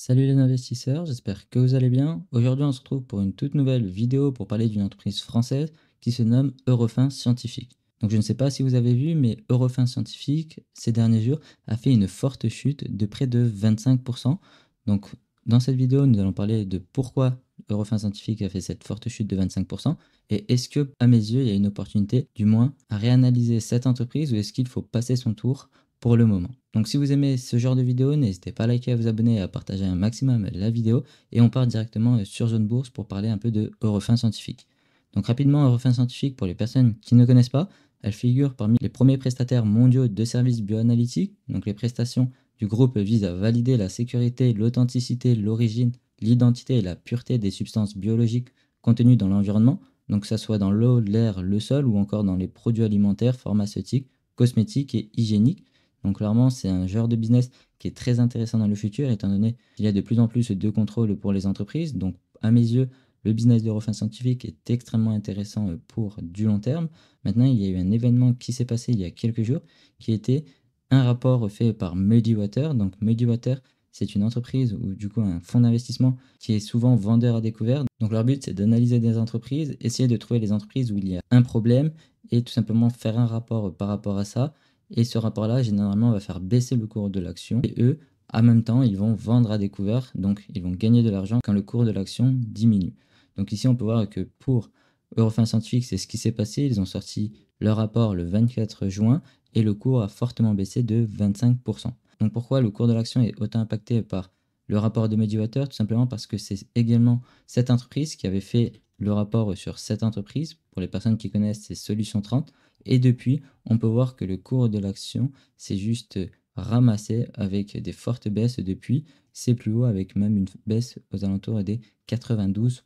Salut les investisseurs, j'espère que vous allez bien. Aujourd'hui, on se retrouve pour une toute nouvelle vidéo pour parler d'une entreprise française qui se nomme Eurofin Scientifique. Donc je ne sais pas si vous avez vu, mais Eurofin Scientifique, ces derniers jours, a fait une forte chute de près de 25%. Donc dans cette vidéo, nous allons parler de pourquoi Eurofin Scientifique a fait cette forte chute de 25% et est-ce que, à mes yeux, il y a une opportunité, du moins, à réanalyser cette entreprise ou est-ce qu'il faut passer son tour pour le moment. Donc si vous aimez ce genre de vidéo, n'hésitez pas à liker, à vous abonner et à partager un maximum la vidéo. Et on part directement euh, sur Zone Bourse pour parler un peu de Eurofin Scientifique. Donc rapidement, Eurofin Scientifique, pour les personnes qui ne connaissent pas, elle figure parmi les premiers prestataires mondiaux de services bioanalytiques. Donc les prestations du groupe visent à valider la sécurité, l'authenticité, l'origine, l'identité et la pureté des substances biologiques contenues dans l'environnement, donc que ce soit dans l'eau, l'air, le sol ou encore dans les produits alimentaires, pharmaceutiques, cosmétiques et hygiéniques. Donc clairement, c'est un genre de business qui est très intéressant dans le futur, étant donné qu'il y a de plus en plus de contrôles pour les entreprises. Donc à mes yeux, le business de refin scientifique est extrêmement intéressant euh, pour du long terme. Maintenant, il y a eu un événement qui s'est passé il y a quelques jours, qui était un rapport fait par Mediwater Donc Mediwater c'est une entreprise ou du coup un fonds d'investissement qui est souvent vendeur à découvert. Donc leur but, c'est d'analyser des entreprises, essayer de trouver les entreprises où il y a un problème et tout simplement faire un rapport par rapport à ça et ce rapport-là, généralement, va faire baisser le cours de l'action. Et eux, en même temps, ils vont vendre à découvert, donc ils vont gagner de l'argent quand le cours de l'action diminue. Donc ici, on peut voir que pour Eurofin Scientific, c'est ce qui s'est passé. Ils ont sorti leur rapport le 24 juin et le cours a fortement baissé de 25%. Donc pourquoi le cours de l'action est autant impacté par le rapport de Mediwater Tout simplement parce que c'est également cette entreprise qui avait fait le rapport sur cette entreprise, pour les personnes qui connaissent, c'est Solutions 30. Et depuis, on peut voir que le cours de l'action s'est juste ramassé avec des fortes baisses depuis c'est plus haut avec même une baisse aux alentours des 92%.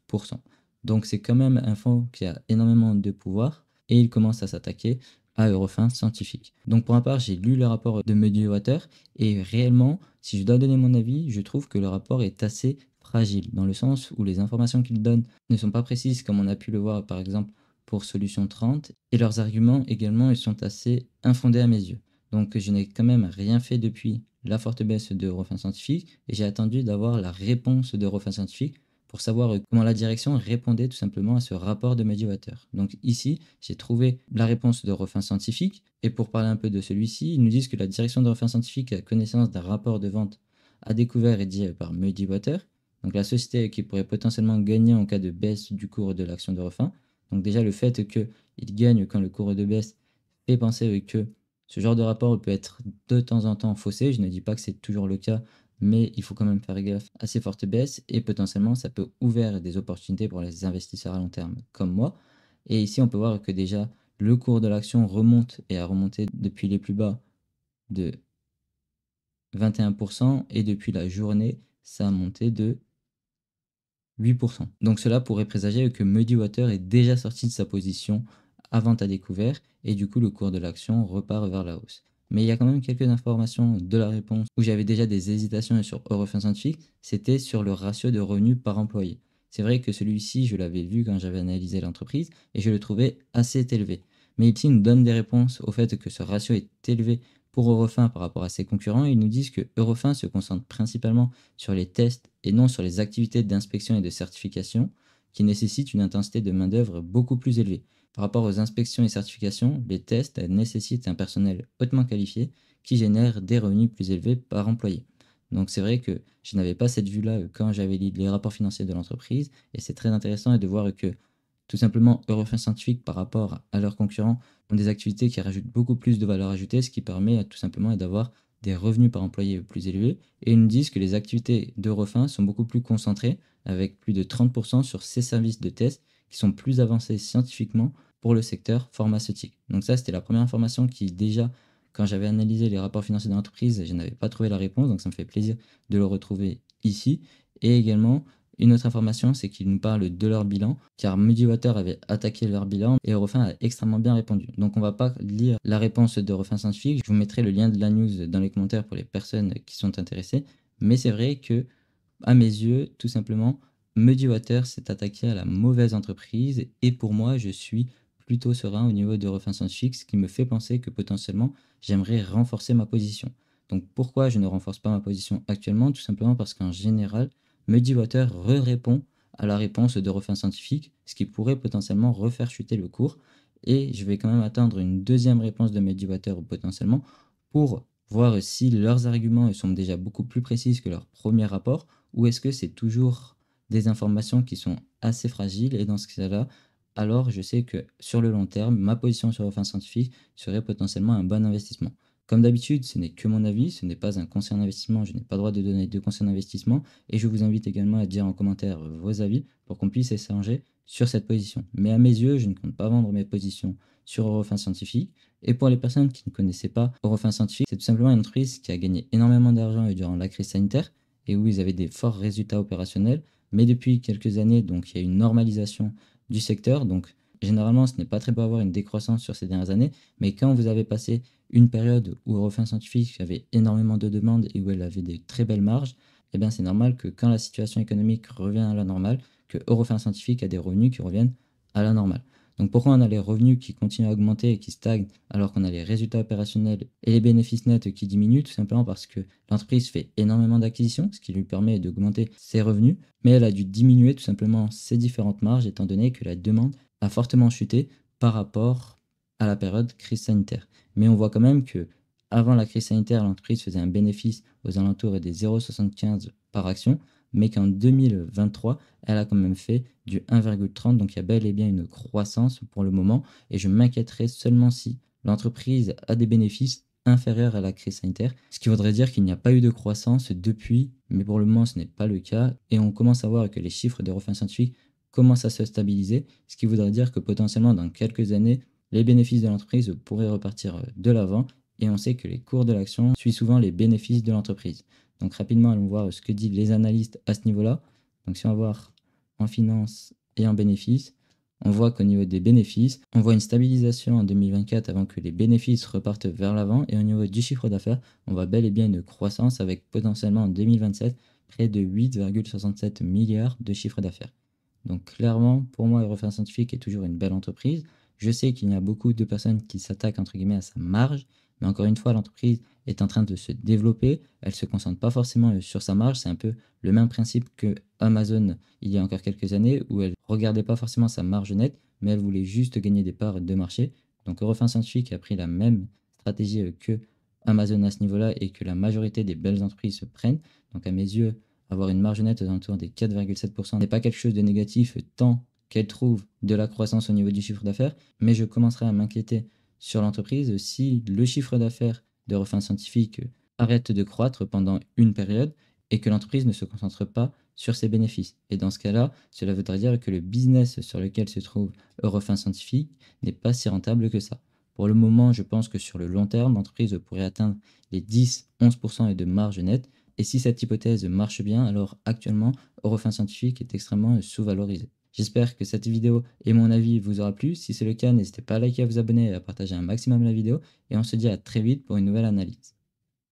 Donc c'est quand même un fonds qui a énormément de pouvoir et il commence à s'attaquer à Eurofin scientifique. Donc pour ma part, j'ai lu le rapport de Mediwater et réellement, si je dois donner mon avis, je trouve que le rapport est assez dans le sens où les informations qu'ils donnent ne sont pas précises, comme on a pu le voir par exemple pour Solution 30, et leurs arguments également ils sont assez infondés à mes yeux. Donc je n'ai quand même rien fait depuis la forte baisse de Refin Scientifique, et j'ai attendu d'avoir la réponse de Refin Scientifique pour savoir comment la direction répondait tout simplement à ce rapport de Mediwater. Donc ici, j'ai trouvé la réponse de Refin Scientifique, et pour parler un peu de celui-ci, ils nous disent que la direction de Refin Scientifique a connaissance d'un rapport de vente à découvert et dit euh, par Mediwater donc la société qui pourrait potentiellement gagner en cas de baisse du cours de l'action de refin. Donc déjà le fait qu'il gagne quand le cours de baisse fait penser que ce genre de rapport peut être de temps en temps faussé. Je ne dis pas que c'est toujours le cas, mais il faut quand même faire gaffe à ces fortes baisses et potentiellement ça peut ouvrir des opportunités pour les investisseurs à long terme comme moi. Et ici on peut voir que déjà le cours de l'action remonte et a remonté depuis les plus bas de 21% et depuis la journée ça a monté de 8%. Donc cela pourrait présager que Muddy Water est déjà sorti de sa position avant ta découvert et du coup le cours de l'action repart vers la hausse. Mais il y a quand même quelques informations de la réponse où j'avais déjà des hésitations sur Eurofin Scientific, c'était sur le ratio de revenus par employé. C'est vrai que celui-ci, je l'avais vu quand j'avais analysé l'entreprise et je le trouvais assez élevé. Mais il nous donne des réponses au fait que ce ratio est élevé pour Eurofin, par rapport à ses concurrents, ils nous disent que Eurofin se concentre principalement sur les tests et non sur les activités d'inspection et de certification, qui nécessitent une intensité de main-d'œuvre beaucoup plus élevée. Par rapport aux inspections et certifications, les tests nécessitent un personnel hautement qualifié qui génère des revenus plus élevés par employé. Donc c'est vrai que je n'avais pas cette vue-là euh, quand j'avais lu les rapports financiers de l'entreprise, et c'est très intéressant de voir que tout simplement, Eurofins Scientifique, par rapport à leurs concurrents, ont des activités qui rajoutent beaucoup plus de valeur ajoutée, ce qui permet tout simplement d'avoir des revenus par employé plus élevés. Et ils nous disent que les activités d'Eurofins sont beaucoup plus concentrées, avec plus de 30% sur ces services de test qui sont plus avancés scientifiquement pour le secteur pharmaceutique. Donc ça, c'était la première information qui déjà quand j'avais analysé les rapports financiers de l'entreprise, je n'avais pas trouvé la réponse, donc ça me fait plaisir de le retrouver ici. Et également, une autre information, c'est qu'ils nous parlent de leur bilan, car Water avait attaqué leur bilan et Refin a extrêmement bien répondu. Donc on ne va pas lire la réponse de Refin scientifique, je vous mettrai le lien de la news dans les commentaires pour les personnes qui sont intéressées, mais c'est vrai que, à mes yeux, tout simplement, Water s'est attaqué à la mauvaise entreprise et pour moi, je suis plutôt serein au niveau de Refin scientifique, ce qui me fait penser que potentiellement, j'aimerais renforcer ma position. Donc pourquoi je ne renforce pas ma position actuellement Tout simplement parce qu'en général, re répond à la réponse de Refin Scientifique, ce qui pourrait potentiellement refaire chuter le cours. Et je vais quand même attendre une deuxième réponse de Mediwater potentiellement pour voir si leurs arguments sont déjà beaucoup plus précis que leur premier rapport ou est-ce que c'est toujours des informations qui sont assez fragiles et dans ce cas-là, alors je sais que sur le long terme, ma position sur Refin Scientifique serait potentiellement un bon investissement. Comme d'habitude, ce n'est que mon avis, ce n'est pas un conseil d'investissement, je n'ai pas le droit de donner de conseil d'investissement et je vous invite également à dire en commentaire euh, vos avis pour qu'on puisse échanger sur cette position. Mais à mes yeux, je ne compte pas vendre mes positions sur Eurofin Scientifique. Et pour les personnes qui ne connaissaient pas Eurofin Scientifique, c'est tout simplement une entreprise qui a gagné énormément d'argent durant la crise sanitaire et où ils avaient des forts résultats opérationnels. Mais depuis quelques années, donc il y a une normalisation du secteur, donc Généralement, ce n'est pas très beau avoir une décroissance sur ces dernières années, mais quand vous avez passé une période où Eurofin Scientifique avait énormément de demandes et où elle avait des très belles marges, eh bien c'est normal que quand la situation économique revient à la normale, que Eurofin Scientifique a des revenus qui reviennent à la normale. Donc pourquoi on a les revenus qui continuent à augmenter et qui stagnent alors qu'on a les résultats opérationnels et les bénéfices nets qui diminuent Tout simplement parce que l'entreprise fait énormément d'acquisitions, ce qui lui permet d'augmenter ses revenus, mais elle a dû diminuer tout simplement ses différentes marges étant donné que la demande a fortement chuté par rapport à la période crise sanitaire. Mais on voit quand même que avant la crise sanitaire, l'entreprise faisait un bénéfice aux alentours des 0,75 par action, mais qu'en 2023, elle a quand même fait du 1,30, donc il y a bel et bien une croissance pour le moment, et je m'inquiéterais seulement si l'entreprise a des bénéfices inférieurs à la crise sanitaire, ce qui voudrait dire qu'il n'y a pas eu de croissance depuis, mais pour le moment ce n'est pas le cas, et on commence à voir que les chiffres des refins scientifiques commence à se stabiliser, ce qui voudrait dire que potentiellement dans quelques années, les bénéfices de l'entreprise pourraient repartir euh, de l'avant et on sait que les cours de l'action suivent souvent les bénéfices de l'entreprise. Donc rapidement, allons voir ce que disent les analystes à ce niveau-là. Donc si on va voir en finance et en bénéfices, on voit qu'au niveau des bénéfices, on voit une stabilisation en 2024 avant que les bénéfices repartent vers l'avant et au niveau du chiffre d'affaires, on voit bel et bien une croissance avec potentiellement en 2027 près de 8,67 milliards de chiffre d'affaires. Donc clairement, pour moi, Eurofin Scientifique est toujours une belle entreprise. Je sais qu'il y a beaucoup de personnes qui s'attaquent entre guillemets à sa marge, mais encore une fois, l'entreprise est en train de se développer. Elle ne se concentre pas forcément euh, sur sa marge. C'est un peu le même principe que Amazon il y a encore quelques années, où elle ne regardait pas forcément sa marge nette, mais elle voulait juste gagner des parts de marché. Donc Eurofin Scientifique a pris la même stratégie euh, que Amazon à ce niveau-là et que la majorité des belles entreprises se prennent. Donc à mes yeux, avoir une marge nette autour des 4,7% n'est pas quelque chose de négatif tant qu'elle trouve de la croissance au niveau du chiffre d'affaires, mais je commencerai à m'inquiéter sur l'entreprise si le chiffre d'affaires de refin scientifique arrête de croître pendant une période et que l'entreprise ne se concentre pas sur ses bénéfices. Et dans ce cas-là, cela voudrait dire que le business sur lequel se trouve Eurofin Scientifique n'est pas si rentable que ça. Pour le moment, je pense que sur le long terme, l'entreprise pourrait atteindre les 10-11% de marge nette, et si cette hypothèse marche bien, alors actuellement, refin Scientifique est extrêmement sous-valorisé. J'espère que cette vidéo et mon avis vous aura plu. Si c'est le cas, n'hésitez pas à liker, à vous abonner et à partager un maximum la vidéo. Et on se dit à très vite pour une nouvelle analyse.